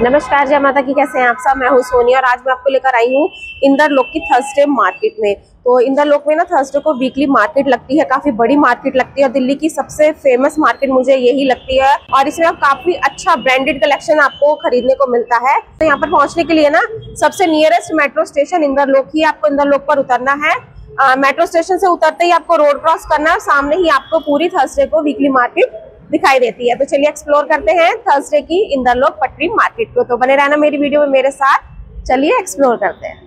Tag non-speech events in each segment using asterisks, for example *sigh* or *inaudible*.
नमस्कार जय माता की कैसे हैं आप सब मैं हूँ सोनी और आज मैं आपको लेकर आई हूँ इंदर लोक की थर्सडे मार्केट में तो इंदर लोक में ना थर्सडे को वीकली मार्केट लगती है काफी बड़ी मार्केट लगती है दिल्ली की सबसे फेमस मार्केट मुझे यही लगती है और इसमें आप काफी अच्छा ब्रांडेड कलेक्शन आपको खरीदने को मिलता है तो यहाँ पर पहुंचने के लिए ना सबसे नियरेस्ट मेट्रो स्टेशन इंदर लोक ही आपको इंदर लोक पर उतरना है मेट्रो स्टेशन से उतरते ही आपको रोड क्रॉस करना है सामने ही आपको पूरी थर्सडे को वीकली मार्केट दिखाई देती है तो चलिए एक्सप्लोर करते हैं थर्सडे की इंदरलोक पटरी मार्केट को तो बने रहना मेरी वीडियो में मेरे साथ चलिए एक्सप्लोर करते हैं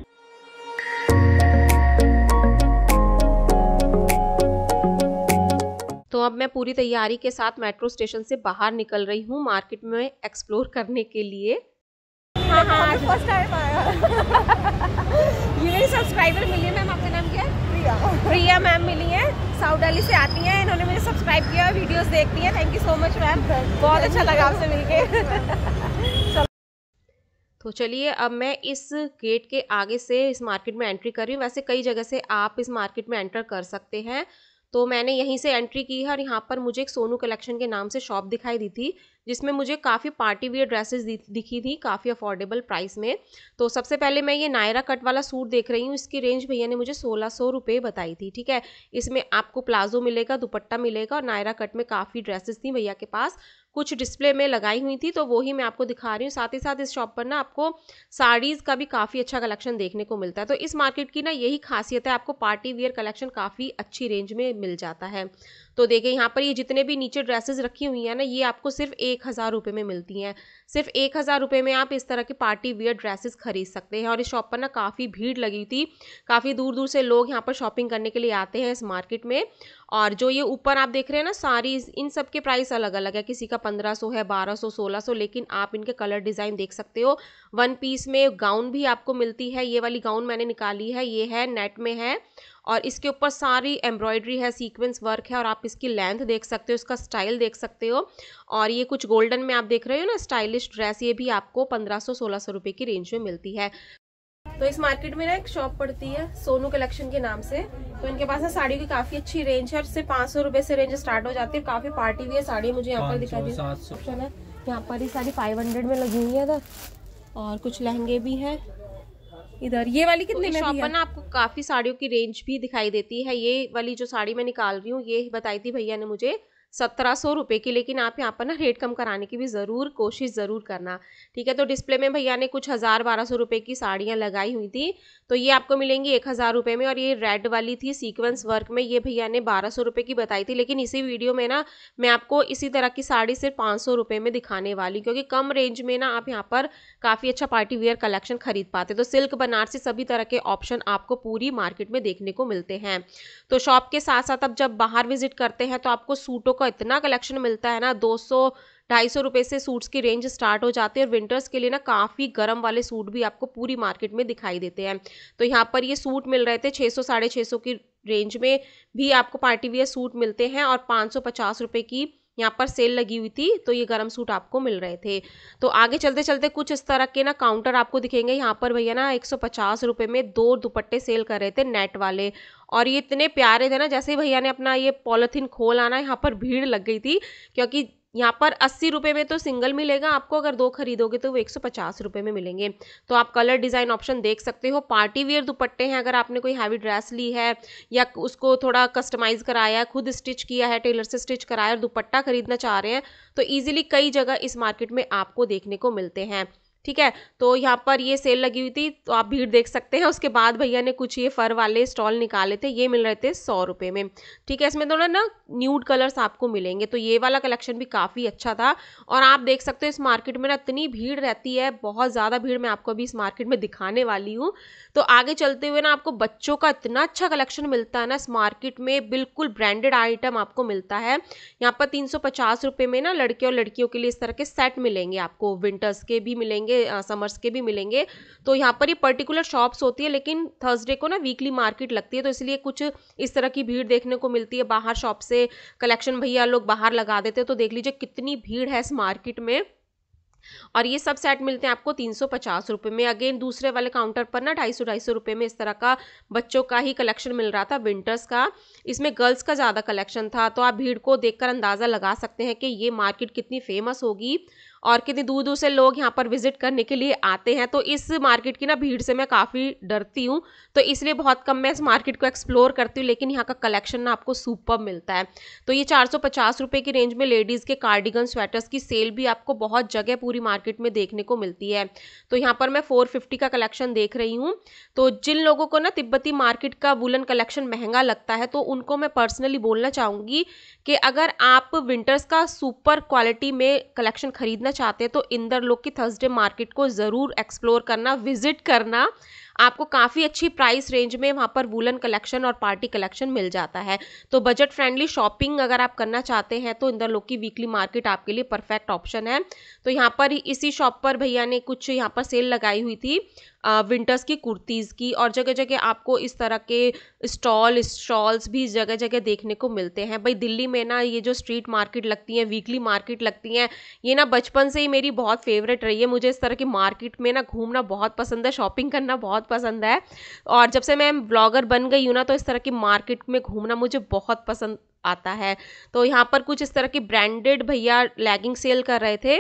तो अब मैं पूरी तैयारी के साथ मेट्रो स्टेशन से बाहर निकल रही हूँ मार्केट में एक्सप्लोर करने के लिए हाँ हाँ फर्स्ट टाइम आया *laughs* ये मेरी सब्सक्राइबर मिली मैम आपका नाम क्या प्रिया मैम मिली हैं साउथ दिल्ली से आती हैं इन्होंने मुझे सब्सक्राइब किया है वीडियोस देखती हैं thank you so much ma'am बहुत अच्छा लगा आपसे मिलके *laughs* तो चलिए अब मैं इस गेट के आगे से इस मार्केट में एंट्री कर रही हूँ वैसे कई जगह से आप इस मार्केट में एंटर कर सकते हैं तो मैंने यहीं से एंट्री की है और यहाँ पर मुझे एक सोनू कलेक्शन के नाम से शॉप दिखाई दी थी जिसमें मुझे काफ़ी पार्टी वियर ड्रेसेस दिखी थी काफ़ी अफोर्डेबल प्राइस में तो सबसे पहले मैं ये नायरा कट वाला सूट देख रही हूँ इसकी रेंज भैया ने मुझे सोलह सौ रुपये बताई थी ठीक है इसमें आपको प्लाजो मिलेगा दुपट्टा मिलेगा और नायरा कट में काफ़ी ड्रेसेस थी भैया के पास कुछ डिस्प्ले में लगाई हुई थी तो वो ही मैं आपको दिखा रही हूँ साथ ही साथ इस शॉप पर ना आपको साड़ीज़ का भी काफ़ी अच्छा कलेक्शन देखने को मिलता है तो इस मार्केट की ना यही खासियत है आपको पार्टी वियर कलेक्शन काफ़ी अच्छी रेंज में मिल जाता है तो देखिए यहाँ पर ये जितने भी नीचे ड्रेसेस रखी हुई हैं ना ये आपको सिर्फ एक हज़ार रुपये में मिलती हैं सिर्फ एक हज़ार रुपये में आप इस तरह के पार्टी वियर ड्रेसेस खरीद सकते हैं और इस शॉप पर ना काफ़ी भीड़ लगी थी काफ़ी दूर दूर से लोग यहाँ पर शॉपिंग करने के लिए आते हैं इस मार्केट में और जो ये ऊपर आप देख रहे हैं ना सारी इन सब के प्राइस अलग अलग है किसी का पंद्रह सौ है बारह सौ सोलह सौ लेकिन आप इनके कलर डिज़ाइन देख सकते हो वन पीस में गाउन भी आपको मिलती है ये वाली गाउन मैंने निकाली है ये है नेट में है और इसके ऊपर सारी एम्ब्रॉयडरी है सीक्वेंस वर्क है और आप इसकी लेंथ देख सकते हो इसका स्टाइल देख सकते हो और ये कुछ गोल्डन में आप देख रहे हो ना स्टाइलिश ड्रेस ये भी आपको पंद्रह सो सोलह सौ की रेंज में मिलती है तो इस मार्केट में ना एक शॉप पड़ती है सोनू कलेक्शन के नाम से तो इनके पास ना साड़ी की काफी अच्छी रेंज है सिर्फ पांच सौ रुपए से रेंज स्टार्ट हो जाती है काफी पार्टी भी है साड़ी मुझे यहाँ पर दिखाई दी यहाँ पर ही साड़ी फाइव में लगी हुई है और कुछ लहंगे भी हैं इधर ये वाली कितने तो में भी ना आपको काफ़ी साड़ियों की रेंज भी दिखाई देती है ये वाली जो साड़ी मैं निकाल रही हूँ ये बताई थी भैया ने मुझे सत्रह सौ रुपये की लेकिन आप यहाँ पर ना रेट कम कराने की भी ज़रूर कोशिश ज़रूर करना ठीक है तो डिस्प्ले में भैया ने कुछ हज़ार बारह सौ रुपये की साड़ियाँ लगाई हुई थी तो ये आपको मिलेंगी एक हज़ार रुपये में और ये रेड वाली थी सीक्वेंस वर्क में ये भैया ने बारह सौ रुपये की बताई थी लेकिन इसी वीडियो में ना मैं आपको इसी तरह की साड़ी सिर्फ पाँच सौ रुपये में दिखाने वाली क्योंकि कम रेंज में ना आप यहाँ पर काफ़ी अच्छा पार्टी वेयर कलेक्शन खरीद पाते तो सिल्क बनारसी सभी तरह के ऑप्शन आपको पूरी मार्केट में देखने को मिलते हैं तो शॉप के साथ साथ अब जब बाहर विजिट करते हैं तो आपको सूटों का इतना कलेक्शन मिलता है ना दो सौ ढाई सौ रुपये से सूट्स की रेंज स्टार्ट हो जाती है और विंटर्स के लिए ना काफ़ी गर्म वाले सूट भी आपको पूरी मार्केट में दिखाई देते हैं तो यहाँ पर ये सूट मिल रहे थे छः सौ साढ़े छः सौ की रेंज में भी आपको पार्टी वियर सूट मिलते हैं और पाँच सौ पचास रुपये की यहाँ पर सेल लगी हुई थी तो ये गर्म सूट आपको मिल रहे थे तो आगे चलते चलते कुछ इस तरह के ना काउंटर आपको दिखेंगे यहाँ पर भैया ना एक सौ में दो दुपट्टे सेल कर रहे थे नेट वाले और ये इतने प्यारे थे ना जैसे भैया ने अपना ये पॉलिथीन खोल आना यहाँ पर भीड़ लग गई थी क्योंकि यहाँ पर अस्सी रुपये में तो सिंगल मिलेगा आपको अगर दो खरीदोगे तो वो एक सौ पचास रुपये में मिलेंगे तो आप कलर डिज़ाइन ऑप्शन देख सकते हो पार्टी वेयर दुपट्टे हैं अगर आपने कोई हैवी ड्रेस ली है या उसको थोड़ा कस्टमाइज़ कराया है खुद स्टिच किया है टेलर से स्टिच कराया और दुपट्टा खरीदना चाह रहे हैं तो ईजिली कई जगह इस मार्केट में आपको देखने को मिलते हैं ठीक है तो यहाँ पर ये सेल लगी हुई थी तो आप भीड़ देख सकते हैं उसके बाद भैया ने कुछ ये फर वाले स्टॉल निकाले थे ये मिल रहे थे सौ रुपये में ठीक है इसमें थोड़ा ना न्यूड कलर्स आपको मिलेंगे तो ये वाला कलेक्शन भी काफ़ी अच्छा था और आप देख सकते हो इस मार्केट में ना इतनी भीड़ रहती है बहुत ज़्यादा भीड़ मैं आपको अभी इस मार्केट में दिखाने वाली हूँ तो आगे चलते हुए ना आपको बच्चों का इतना अच्छा कलेक्शन मिलता है ना इस मार्केट में बिल्कुल ब्रांडेड आइटम आपको मिलता है यहाँ पर तीन सौ में ना लड़के और लड़कियों के लिए इस तरह के सेट मिलेंगे आपको विंटर्स के भी मिलेंगे समर्स के भी मिलेंगे तो यहाँ पर ये पर्टिकुलर शॉप्स होती है लेकिन थर्सडे को ना वीकली मार्केट लगती है तो इसलिए कुछ इस तरह की भीड़ देखने को मिलती है बाहर शॉप से कलेक्शन भैया लोग बाहर लगा देते हैं तो देख लीजिए कितनी भीड़ है इस मार्केट में और ये सब सेट मिलते हैं आपको तीन सौ पचास रुपये में अगेन दूसरे वाले काउंटर पर ना ढाई सौ ढाई सौ रुपये में इस तरह का बच्चों का ही कलेक्शन मिल रहा था विंटर्स का इसमें गर्ल्स का ज़्यादा कलेक्शन था तो आप भीड़ को देखकर अंदाज़ा लगा सकते हैं कि ये मार्केट कितनी फेमस होगी और कितनी दूर दूर से लोग यहाँ पर विजिट करने के लिए आते हैं तो इस मार्केट की ना भीड़ से मैं काफ़ी डरती हूँ तो इसलिए बहुत कम मैं इस मार्केट को एक्सप्लोर करती हूँ लेकिन यहाँ का कलेक्शन ना आपको सुपर मिलता है तो ये चार सौ की रेंज में लेडीज़ के कार्डिगन स्वेटर्स की सेल भी आपको बहुत जगह पूरी मार्केट में देखने को मिलती है तो यहाँ पर मैं फोर का कलेक्शन देख रही हूँ तो जिन लोगों को ना तिब्बती मार्केट का वुलन कलेक्शन महंगा लगता है तो उनको मैं पर्सनली बोलना चाहूँगी कि अगर आप विंटर्स का सुपर क्वालिटी में कलेक्शन खरीदना खरीदना चाहते हैं तो इंदर लोक की थर्सडे मार्केट को ज़रूर एक्सप्लोर करना विजिट करना आपको काफ़ी अच्छी प्राइस रेंज में वहाँ पर वूलन कलेक्शन और पार्टी कलेक्शन मिल जाता है तो बजट फ्रेंडली शॉपिंग अगर आप करना चाहते हैं तो इंदर लोक की वीकली मार्केट आपके लिए परफेक्ट ऑप्शन है तो यहाँ पर इसी शॉप पर भैया ने कुछ यहाँ पर सेल लगाई हुई थी विंटर्स की कुर्तीज़ की और जगह जगह आपको इस तरह के स्टॉल स्टॉल्स भी जगह जगह देखने को मिलते हैं भाई दिल्ली में ना ये जो स्ट्रीट मार्केट लगती हैं वीकली मार्केट लगती हैं ये ना बचपन से ही मेरी बहुत फेवरेट रही है मुझे इस तरह की मार्केट में ना घूमना बहुत पसंद है शॉपिंग करना बहुत पसंद है और जब से मैं ब्लॉगर बन गई हूँ ना तो इस तरह की मार्केट में घूमना मुझे बहुत पसंद आता है तो यहाँ पर कुछ इस तरह की ब्रांडेड भैया लैगिंग सेल कर रहे थे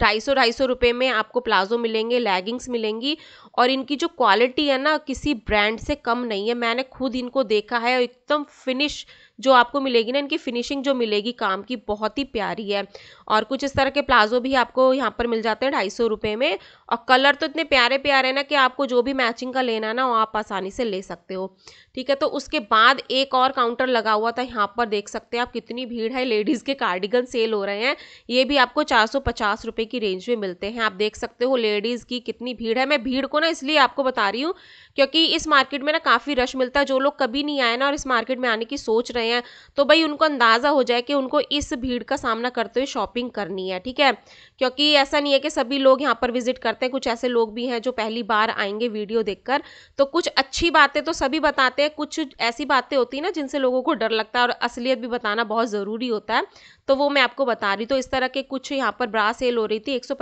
ढाई सौ ढाई सौ रुपये में आपको प्लाजो मिलेंगे लैगिंग्स मिलेंगी और इनकी जो क्वालिटी है ना किसी ब्रांड से कम नहीं है मैंने खुद इनको देखा है और एकदम फिनिश जो आपको मिलेगी ना इनकी फिनिशिंग जो मिलेगी काम की बहुत ही प्यारी है और कुछ इस तरह के प्लाजो भी आपको यहाँ पर मिल जाते हैं ढाई सौ रुपये में और कलर तो इतने प्यारे प्यारे हैं ना कि आपको जो भी मैचिंग का लेना है ना वो आप आसानी से ले सकते हो ठीक है तो उसके बाद एक और काउंटर लगा हुआ था यहाँ पर देख सकते हैं आप कितनी भीड़ है लेडीज़ के कार्डिगन सेल हो रहे हैं ये भी आपको चार सौ पचास रुपये की रेंज में मिलते हैं आप देख सकते हो लेडीज़ की कितनी भीड़ है मैं भीड़ को ना इसलिए आपको बता रही हूँ क्योंकि इस मार्केट में ना काफ़ी रश मिलता है जो लोग कभी नहीं आए ना और इस मार्केट में आने की सोच रहे हैं तो भाई उनको अंदाज़ा हो जाए कि उनको इस भीड़ का सामना करते हुए शॉपिंग शॉपिंग करनी है ठीक है क्योंकि ऐसा नहीं है कि सभी लोग यहाँ पर विजिट करते हैं कुछ ऐसे लोग भी हैं जो पहली बार आएंगे वीडियो देखकर तो कुछ अच्छी बातें तो सभी बताते हैं कुछ ऐसी बातें होती हैं ना जिनसे लोगों को डर लगता है और असलियत भी बताना बहुत ज़रूरी होता है तो वो मैं आपको बता रही तो इस तरह के कुछ यहाँ पर ब्रा सेल हो रही थी एक सौ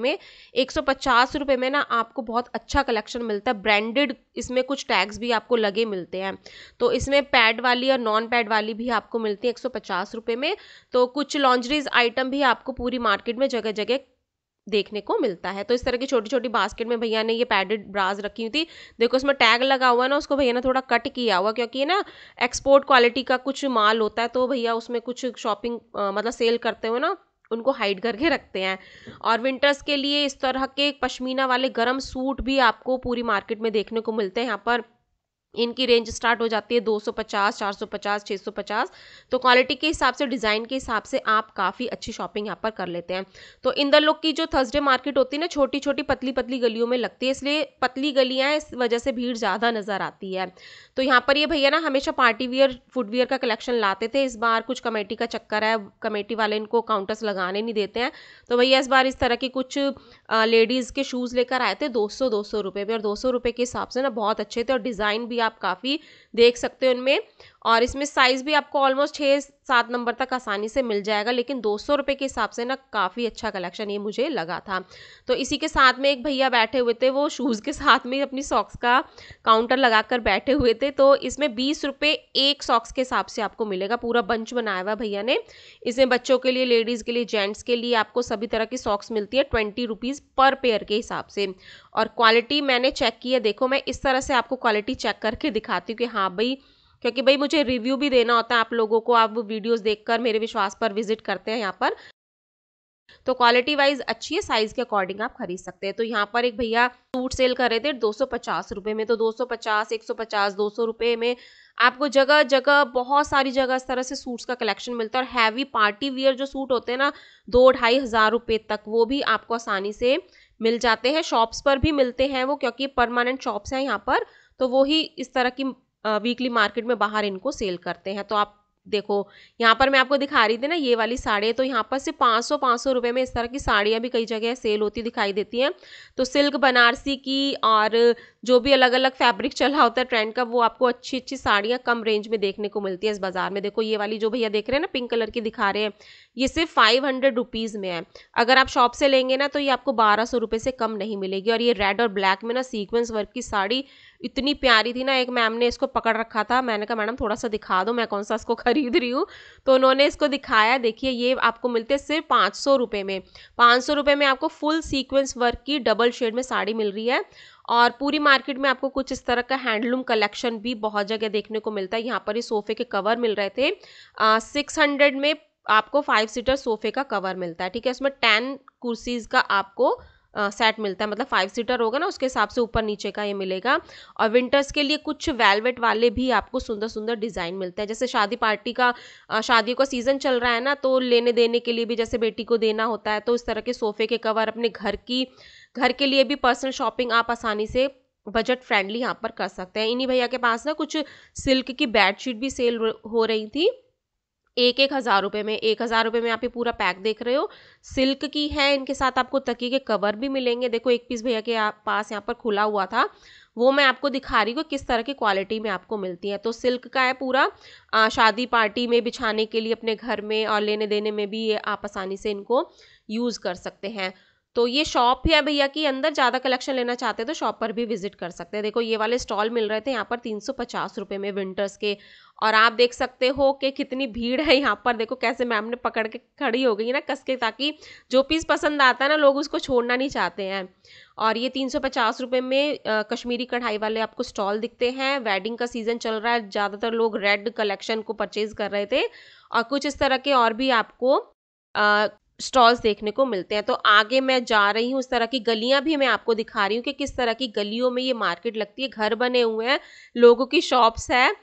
में एक सौ में ना आपको बहुत अच्छा कलेक्शन मिलता है ब्रांडेड इसमें कुछ टैग्स भी आपको लगे मिलते हैं तो इसमें पैड वाली और नॉन पैड वाली भी आपको मिलती है एक सौ में तो कुछ लॉन्जरीज आइटम भी आपको पूरी मार्केट में जगह जगह देखने को मिलता है तो इस तरह की छोटी छोटी बास्केट में भैया ने ये पैडेड ब्राज रखी हुई थी देखो इसमें टैग लगा हुआ है ना उसको भैया ने थोड़ा कट किया हुआ क्योंकि ना एक्सपोर्ट क्वालिटी का कुछ माल होता है तो भैया उसमें कुछ शॉपिंग मतलब सेल करते हुए ना उनको हाइड करके रखते हैं और विंटर्स के लिए इस तरह के पश्मीना वाले गर्म सूट भी आपको पूरी मार्केट में देखने को मिलते हैं यहाँ पर इनकी रेंज स्टार्ट हो जाती है 250, 450, 650 तो क्वालिटी के हिसाब से डिज़ाइन के हिसाब से आप काफ़ी अच्छी शॉपिंग यहाँ पर कर लेते हैं तो इंदर लोग की जो थर्सडे मार्केट होती है ना छोटी छोटी पतली पतली गलियों में लगती है इसलिए पतली गलियाँ इस वजह से भीड़ ज़्यादा नज़र आती है तो यहाँ पर ये भैया ना हमेशा पार्टी वियर फुटवियर का कलेक्शन लाते थे इस बार कुछ कमेटी का चक्कर है कमेटी वाले इनको काउंटर्स लगाने नहीं देते हैं तो भैया इस बार इस तरह के कुछ लेडीज़ के शूज़ लेकर आए थे दो सौ में और दो सौ के हिसाब से ना बहुत अच्छे थे और डिज़ाइन भी आप काफ़ी देख सकते हो उनमें और इसमें साइज़ भी आपको ऑलमोस्ट छः सात नंबर तक आसानी से मिल जाएगा लेकिन दो सौ रुपये के हिसाब से ना काफ़ी अच्छा कलेक्शन ये मुझे लगा था तो इसी के साथ में एक भैया बैठे हुए थे वो शूज़ के साथ में अपनी सॉक्स का काउंटर लगा कर बैठे हुए थे तो इसमें बीस रुपये एक सॉक्स के हिसाब से आपको मिलेगा पूरा बंच बनाया हुआ भैया ने इसमें बच्चों के लिए लेडीज़ के लिए जेंट्स के लिए आपको सभी तरह की सॉक्स मिलती है ट्वेंटी रुपीज़ पर पेयर के हिसाब से और क्वालिटी मैंने चेक की है देखो मैं इस तरह से आपको क्वालिटी चेक करके दिखाती हूँ कि हाँ भाई क्योंकि भाई मुझे रिव्यू भी देना होता है आप लोगों को आप वीडियोज़ देख मेरे विश्वास पर विजिट करते हैं यहाँ पर तो क्वालिटी वाइज अच्छी है साइज के अकॉर्डिंग आप खरीद सकते हैं तो यहाँ पर एक भैया सूट सेल कर रहे थे दो सौ में तो दो सौ पचास एक सौ पचास दो सौ रुपये में आपको जगह जगह बहुत सारी जगह इस तरह से सूट्स का कलेक्शन मिलता है और हैवी पार्टी वियर जो सूट होते हैं ना दो ढाई हज़ार रुपये तक वो भी आपको आसानी से मिल जाते हैं शॉप्स पर भी मिलते हैं वो क्योंकि परमानेंट शॉप्स हैं यहाँ पर तो वो ही इस तरह की वीकली मार्केट में बाहर इनको सेल करते हैं तो आप देखो यहाँ पर मैं आपको दिखा रही थी ना ये वाली साड़ी तो यहाँ पर सिर्फ 500 सौ रुपए सौ में इस तरह की साड़ियाँ भी कई जगह सेल होती दिखाई देती हैं तो सिल्क बनारसी की और जो भी अलग अलग फैब्रिक चला होता है ट्रेंड का वो आपको अच्छी अच्छी साड़ियाँ कम रेंज में देखने को मिलती है इस बाजार में देखो ये वाली जो भैया देख रहे हैं ना पिंक कलर की दिखा रहे हैं ये सिर्फ फाइव हंड्रेड रुपीज़ में है अगर आप शॉप से लेंगे ना तो ये आपको बारह सौ रुपये से कम नहीं मिलेगी और ये रेड और ब्लैक में ना सीक्वेंस वर्क की साड़ी इतनी प्यारी थी ना एक मैम ने इसको पकड़ रखा था मैंने कहा मैडम थोड़ा सा दिखा दो मैं कौन सा इसको *laughs* खरीद रही हूँ तो उन्होंने इसको दिखाया देखिए ये आपको मिलते सिर्फ पाँच सौ रुपये में पाँच सौ रुपये में आपको फुल सीक्वेंस वर्क की डबल शेड में साड़ी मिल रही है और पूरी मार्केट में आपको कुछ इस तरह का हैंडलूम कलेक्शन भी बहुत जगह देखने को मिलता है यहाँ पर ये सोफे के कवर मिल रहे थे सिक्स हंड्रेड में आपको फाइव सीटर सोफे का कवर मिलता है ठीक है उसमें टेन कुर्सीज़ का आपको सेट uh, मिलता है मतलब फाइव सीटर होगा ना उसके हिसाब से ऊपर नीचे का ये मिलेगा और विंटर्स के लिए कुछ वेलवेट वाले भी आपको सुंदर सुंदर डिज़ाइन मिलते हैं जैसे शादी पार्टी का शादियों का सीज़न चल रहा है ना तो लेने देने के लिए भी जैसे बेटी को देना होता है तो इस तरह के सोफे के कवर अपने घर की घर के लिए भी पर्सनल शॉपिंग आप आसानी से बजट फ्रेंडली यहाँ पर कर सकते हैं इन्हीं भैया के पास ना कुछ सिल्क की बेडशीट भी सेल हो रही थी एक एक हज़ार रुपये में एक हज़ार रुपये में आप ये पूरा पैक देख रहे हो सिल्क की है इनके साथ आपको तकी के कवर भी मिलेंगे देखो एक पीस भैया के पास यहाँ पर खुला हुआ था वो मैं आपको दिखा रही हूँ किस तरह की क्वालिटी में आपको मिलती है तो सिल्क का है पूरा आ, शादी पार्टी में बिछाने के लिए अपने घर में और लेने देने में भी ये आप आसानी से इनको यूज़ कर सकते हैं तो ये शॉप है भैया की अंदर ज़्यादा कलेक्शन लेना चाहते हैं तो शॉप पर भी विजिट कर सकते हैं देखो ये वाले स्टॉल मिल रहे थे यहाँ पर तीन सौ में विंटर्स के और आप देख सकते हो कि कितनी भीड़ है यहाँ पर देखो कैसे मैम ने पकड़ के खड़ी हो गई ना कस के ताकि जो पीस पसंद आता है ना लोग उसको छोड़ना नहीं चाहते हैं और ये तीन सौ रुपये में कश्मीरी कढ़ाई वाले आपको स्टॉल दिखते हैं वेडिंग का सीज़न चल रहा है ज़्यादातर लोग रेड कलेक्शन को परचेज़ कर रहे थे और कुछ इस तरह के और भी आपको स्टॉल्स देखने को मिलते हैं तो आगे मैं जा रही हूँ उस तरह की गलियाँ भी मैं आपको दिखा रही हूँ कि किस तरह की गलियों में ये मार्केट लगती है घर बने हुए हैं लोगों की शॉप्स है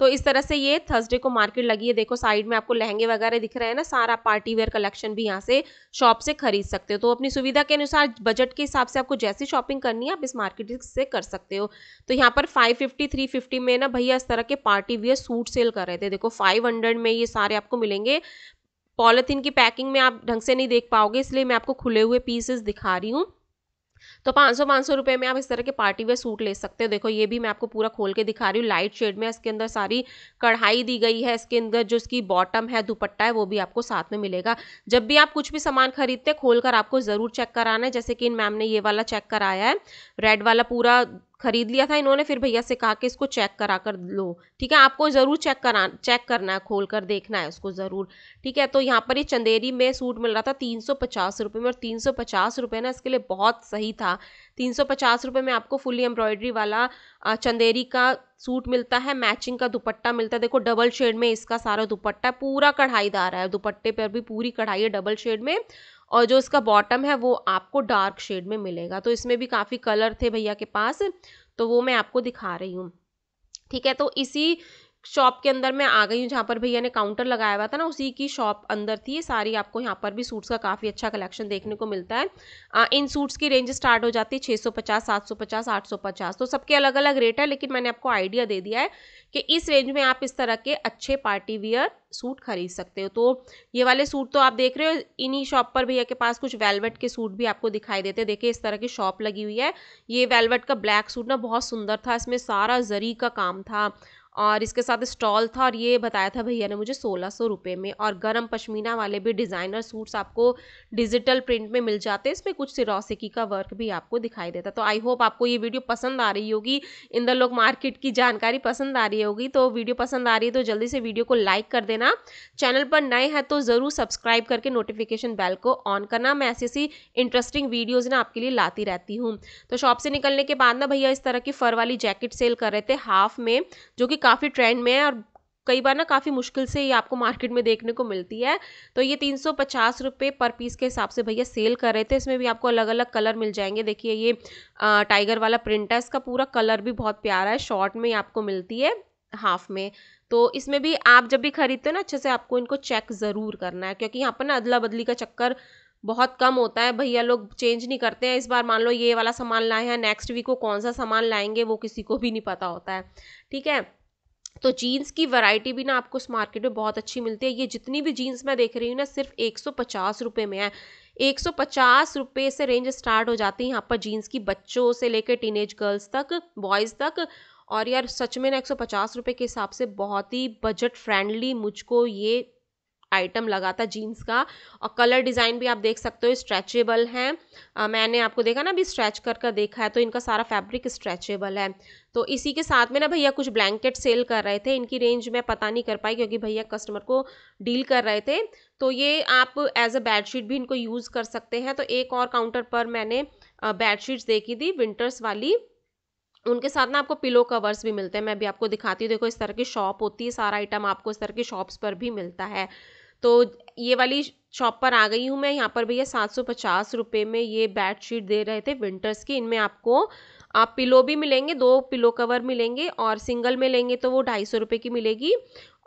तो इस तरह से ये थर्सडे को मार्केट लगी है देखो साइड में आपको लहंगे वगैरह दिख रहे हैं ना सारा पार्टी वेयर कलेक्शन भी यहाँ से शॉप से खरीद सकते हो तो अपनी सुविधा के अनुसार बजट के हिसाब से आपको जैसी शॉपिंग करनी है आप इस मार्केट से कर सकते हो तो यहाँ पर 550 350 में ना भैया इस तरह के पार्टी वेयर सूट सेल कर रहे थे देखो फाइव में ये सारे आपको मिलेंगे पॉलिथीन की पैकिंग में आप ढंग से नहीं देख पाओगे इसलिए मैं आपको खुले हुए पीसेस दिखा रही हूँ तो पाँच सौ पाँच सौ रुपये में आप इस तरह के पार्टी वेयर सूट ले सकते हो देखो ये भी मैं आपको पूरा खोल के दिखा रही हूँ लाइट शेड में इसके अंदर सारी कढ़ाई दी गई है इसके अंदर जो इसकी बॉटम है दुपट्टा है वो भी आपको साथ में मिलेगा जब भी आप कुछ भी सामान खरीदते खोल कर आपको ज़रूर चेक कराना है जैसे कि इन मैम ने ये वाला चेक कराया है रेड वाला पूरा खरीद लिया था इन्होंने फिर भैया से कहा कि इसको चेक करा कर लो ठीक है आपको ज़रूर चेक करा चेक करना है खोल कर देखना है उसको ज़रूर ठीक है तो यहाँ पर ये चंदेरी में सूट मिल रहा था तीन सौ पचास रुपये में और तीन सौ पचास रुपये ना इसके लिए बहुत सही था तीन सौ पचास रुपये में आपको फुली एम्ब्रॉयडरी वाला चंदेरी का सूट मिलता है मैचिंग का दुपट्टा मिलता है देखो डबल शेड में इसका सारा दुपट्टा पूरा कढ़ाईदार है दुपट्टे पर भी पूरी कढ़ाई है डबल शेड में और जो इसका बॉटम है वो आपको डार्क शेड में मिलेगा तो इसमें भी काफ़ी कलर थे भैया के पास तो वो मैं आपको दिखा रही हूँ ठीक है तो इसी शॉप के अंदर मैं आ गई हूँ जहाँ पर भैया ने काउंटर लगाया हुआ था ना उसी की शॉप अंदर थी ये सारी आपको यहाँ पर भी सूट्स का काफ़ी अच्छा कलेक्शन देखने को मिलता है आ, इन सूट्स की रेंज स्टार्ट हो जाती है छः सौ पचास सात सौ पचास आठ सौ पचास तो सबके अलग अलग रेट है लेकिन मैंने आपको आइडिया दे दिया है कि इस रेंज में आप इस तरह के अच्छे पार्टी वियर सूट खरीद सकते हो तो ये वाले सूट तो आप देख रहे हो इन्हीं शॉप पर भैया के पास कुछ वेलवेट के सूट भी आपको दिखाई देते हैं देखिए इस तरह की शॉप लगी हुई है ये वेलवेट का ब्लैक सूट ना बहुत सुंदर था इसमें सारा जरी का काम था और इसके साथ स्टॉल था और ये बताया था भैया ने मुझे सोलह सौ रुपये में और गर्म पशमीना वाले भी डिज़ाइनर सूट्स आपको डिजिटल प्रिंट में मिल जाते हैं इसमें कुछ सिरोसिकी का वर्क भी आपको दिखाई देता तो आई होप आपको ये वीडियो पसंद आ रही होगी इन द लोग मार्केट की जानकारी पसंद आ रही होगी तो वीडियो पसंद आ रही है तो जल्दी से वीडियो को लाइक कर देना चैनल पर नए हैं तो ज़रूर सब्सक्राइब करके नोटिफिकेशन बेल को ऑन करना मैं ऐसी ऐसी इंटरेस्टिंग वीडियोज़ ना आपके लिए लाती रहती हूँ तो शॉप से निकलने के बाद ना भैया इस तरह की फ़र वाली जैकेट सेल कर रहे थे हाफ में जो कि काफ़ी ट्रेंड में है और कई बार ना काफ़ी मुश्किल से ये आपको मार्केट में देखने को मिलती है तो ये तीन सौ पचास रुपये पर पीस के हिसाब से भैया सेल कर रहे थे इसमें भी आपको अलग अलग कलर मिल जाएंगे देखिए ये आ, टाइगर वाला प्रिंट है इसका पूरा कलर भी बहुत प्यारा है शॉर्ट में आपको मिलती है हाफ में तो इसमें भी आप जब भी खरीदते हो ना अच्छे से आपको इनको चेक ज़रूर करना है क्योंकि यहाँ पर ना अदला बदली का चक्कर बहुत कम होता है भैया लोग चेंज नहीं करते हैं इस बार मान लो ये वाला सामान लाए हैं नेक्स्ट वीक को कौन सा सामान लाएंगे वो किसी को भी नहीं पता होता है ठीक है तो जीन्स की वैरायटी भी ना आपको इस मार्केट में बहुत अच्छी मिलती है ये जितनी भी जीन्स मैं देख रही हूँ ना सिर्फ एक सौ पचास रुपये में है एक सौ पचास रुपये से रेंज स्टार्ट हो जाती है यहाँ पर जीन्स की बच्चों से लेकर टीनेज गर्ल्स तक बॉयज़ तक और यार सच में ना एक सौ पचास रुपये के हिसाब से बहुत ही बजट फ्रेंडली मुझको ये आइटम लगा था जीन्स का और कलर डिज़ाइन भी आप देख सकते हो स्ट्रेचेबल हैं मैंने आपको देखा ना अभी स्ट्रेच कर कर देखा है तो इनका सारा फैब्रिक स्ट्रेचेबल है तो इसी के साथ में ना भैया कुछ ब्लैंकेट सेल कर रहे थे इनकी रेंज मैं पता नहीं कर पाई क्योंकि भैया कस्टमर को डील कर रहे थे तो ये आप एज अ बेडशीट भी इनको यूज़ कर सकते हैं तो एक और काउंटर पर मैंने बेडशीट्स देखी थी विंटर्स वाली उनके साथ ना आपको पिलो कवर्स भी मिलते हैं मैं भी आपको दिखाती हूँ देखो इस तरह की शॉप होती है सारा आइटम आपको इस तरह की शॉप्स पर भी मिलता है तो ये वाली शॉप पर आ गई हूँ मैं यहाँ पर भैया सात सौ पचास रुपये में ये बेड शीट दे रहे थे विंटर्स की इनमें आपको आप पिलो भी मिलेंगे दो पिलो कवर मिलेंगे और सिंगल में लेंगे तो वो ढाई सौ रुपये की मिलेगी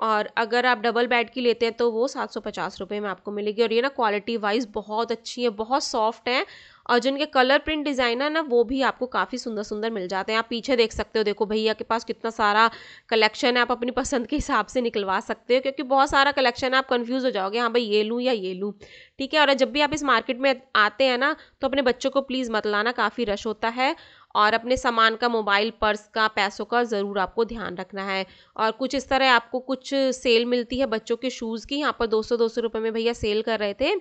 और अगर आप डबल बेड की लेते हैं तो वो सात सौ पचास रुपये में आपको मिलेगी और ये ना क्वालिटी वाइज बहुत अच्छी है बहुत सॉफ्ट है और जो इनके कलर प्रिंट डिज़ाइन है ना वो भी आपको काफ़ी सुंदर सुंदर मिल जाते हैं आप पीछे देख सकते हो देखो भैया के पास कितना सारा कलेक्शन है आप अपनी पसंद के हिसाब से निकलवा सकते हो क्योंकि बहुत सारा कलेक्शन है आप कन्फ्यूज़ हो जाओगे हाँ भाई ये लूँ या ये लूँ ठीक है और जब भी आप इस मार्केट में आते हैं ना तो अपने बच्चों को प्लीज़ मत लाना काफ़ी रश होता है और अपने सामान का मोबाइल पर्स का पैसों का ज़रूर आपको ध्यान रखना है और कुछ इस तरह आपको कुछ सेल मिलती है बच्चों के शूज़ की यहाँ पर दो सौ दो सौ रुपये में भैया सेल कर रहे थे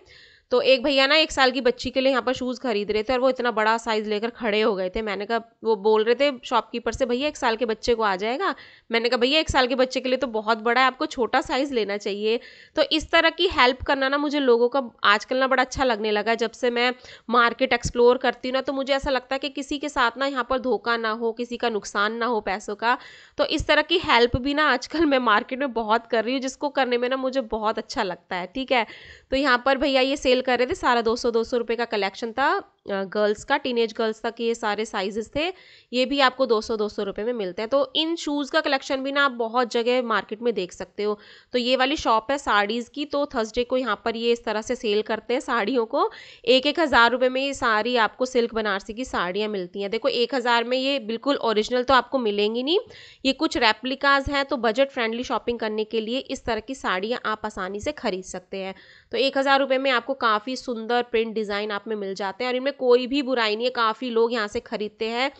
तो एक भैया ना एक साल की बच्ची के लिए यहाँ पर शूज़ खरीद रहे थे और वो इतना बड़ा साइज़ लेकर खड़े हो गए थे मैंने कहा वो बोल रहे थे शॉपकीपर से भैया एक साल के बच्चे को आ जाएगा मैंने कहा भैया एक साल के बच्चे के लिए तो बहुत बड़ा है आपको छोटा साइज़ लेना चाहिए तो इस तरह की हेल्प करना ना मुझे लोगों का आजकल ना बड़ा अच्छा लगने लगा है जब से मैं मार्केट एक्सप्लोर करती हूँ ना तो मुझे ऐसा लगता है कि किसी के साथ ना यहाँ पर धोखा ना हो किसी का नुकसान ना हो पैसों का तो इस तरह की हेल्प भी ना आजकल मैं मार्केट में बहुत कर रही हूँ जिसको करने में ना मुझे बहुत अच्छा लगता है ठीक है तो यहाँ पर भैया ये सेल सेल कर रहे थे सारा दो सौ दो सौ रुपये का कलेक्शन था गर्ल्स का टीनेज गर्ल्स तक ये सारे साइजेस थे ये भी आपको 200 200 रुपए में मिलते हैं तो इन शूज़ का कलेक्शन भी ना आप बहुत जगह मार्केट में देख सकते हो तो ये वाली शॉप है साड़ीज़ की तो थर्सडे को यहाँ पर ये इस तरह से सेल करते हैं साड़ियों को एक एक हज़ार रुपये में ये सारी आपको सिल्क बनारसी की साड़ियाँ मिलती हैं देखो एक हज़ार में ये बिल्कुल ओरिजिनल तो आपको मिलेंगी नहीं ये कुछ रेप्लिकाज हैं तो बजट फ्रेंडली शॉपिंग करने के लिए इस तरह की साड़ियाँ आप आसानी से खरीद सकते हैं तो एक हज़ार रुपये में आपको काफ़ी सुंदर प्रिंट डिज़ाइन आप में मिल जाते हैं और इनमें कोई भी बुराई नहीं है काफ़ी लोग यहाँ से ख़रीदते हैं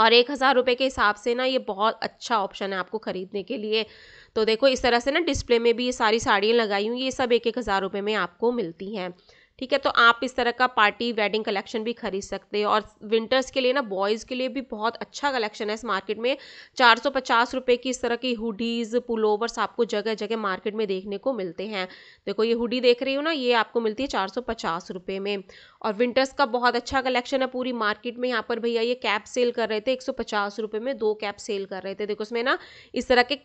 और एक हज़ार रुपये के हिसाब से ना ये बहुत अच्छा ऑप्शन है आपको ख़रीदने के लिए तो देखो इस तरह से ना डिस्प्ले में भी ये सारी साड़ियाँ लगाई हुई ये सब एक एक हज़ार रुपये में आपको मिलती हैं ठीक है तो आप इस तरह का पार्टी वेडिंग कलेक्शन भी खरीद सकते हैं और विंटर्स के लिए ना बॉयज़ के लिए भी बहुत अच्छा कलेक्शन है इस मार्केट में चार सौ पचास रुपये की इस तरह की हुडीज़ पुलोवर्स आपको जगह जगह मार्केट में देखने को मिलते हैं देखो ये हुडी देख रही हो ना ये आपको मिलती है चार सौ पचास रुपये में और विंटर्स का बहुत अच्छा कलेक्शन है पूरी मार्केट में यहाँ पर भैया ये कैप सेल कर रहे थे एक सौ पचास रुपये में दो कैप सेल कर रहे थे देखो उसमें ना इस तरह के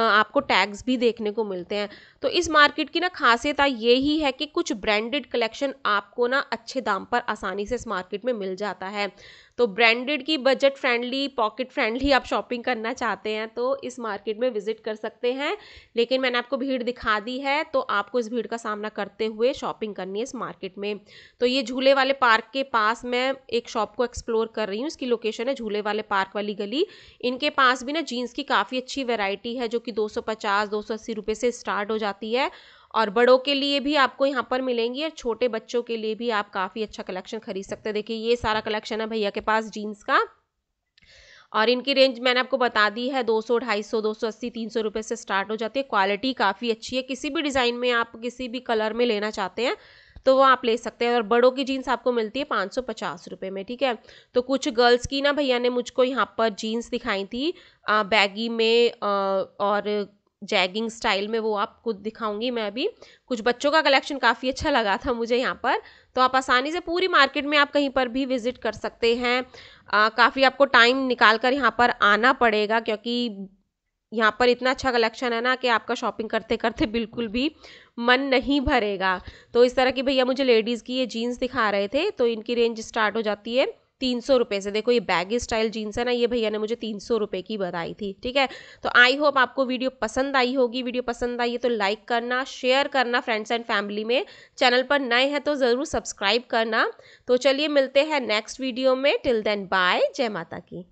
आपको टैग्स भी देखने को मिलते हैं तो इस मार्केट की ना खासियत ही है कि कुछ ब्रांडेड कलेक्शन आपको ना अच्छे दाम पर आसानी से इस मार्केट में मिल जाता है तो ब्रांडेड की बजट फ्रेंडली पॉकेट फ्रेंडली आप शॉपिंग करना चाहते हैं तो इस मार्केट में विजिट कर सकते हैं लेकिन मैंने आपको भीड़ दिखा दी है तो आपको इस भीड़ का सामना करते हुए शॉपिंग करनी है इस मार्केट में तो ये झूले वाले पार्क के पास मैं एक शॉप को एक्सप्लोर कर रही हूँ इसकी लोकेशन है झूले वाले पार्क वाली गली इनके पास भी ना जीन्स की काफ़ी अच्छी वेराइटी है जो कि दो सौ पचास से स्टार्ट हो जाती है और बड़ों के लिए भी आपको यहाँ पर मिलेंगी और छोटे बच्चों के लिए भी आप काफ़ी अच्छा कलेक्शन खरीद सकते हैं देखिए ये सारा कलेक्शन है भैया के पास जीन्स का और इनकी रेंज मैंने आपको बता दी है 200 250 280 300 रुपये से स्टार्ट हो जाती है क्वालिटी काफ़ी अच्छी है किसी भी डिज़ाइन में आप किसी भी कलर में लेना चाहते हैं तो वो आप ले सकते हैं और बड़ों की जीन्स आपको मिलती है पाँच सौ पचास रुपये में ठीक है तो कुछ गर्ल्स की ना भैया ने मुझको यहाँ पर जीन्स दिखाई थी बैगी में और जैगिंग स्टाइल में वो आप खुद दिखाऊंगी मैं अभी कुछ बच्चों का कलेक्शन काफ़ी अच्छा लगा था मुझे यहाँ पर तो आप आसानी से पूरी मार्केट में आप कहीं पर भी विज़िट कर सकते हैं काफ़ी आपको टाइम निकाल कर यहाँ पर आना पड़ेगा क्योंकि यहाँ पर इतना अच्छा कलेक्शन है ना कि आपका शॉपिंग करते करते बिल्कुल भी मन नहीं भरेगा तो इस तरह की भैया मुझे लेडीज़ की ये जीन्स दिखा रहे थे तो इनकी रेंज स्टार्ट हो जाती है तीन सौ रुपये से देखो ये बैगी स्टाइल जीन्स है ना ये भैया ने मुझे तीन सौ रुपये की बताई थी ठीक है तो आई होप आपको वीडियो पसंद आई होगी वीडियो पसंद आई है तो लाइक करना शेयर करना फ्रेंड्स एंड फैमिली में चैनल पर नए हैं तो ज़रूर सब्सक्राइब करना तो चलिए मिलते हैं नेक्स्ट वीडियो में टिल देन बाय जय माता की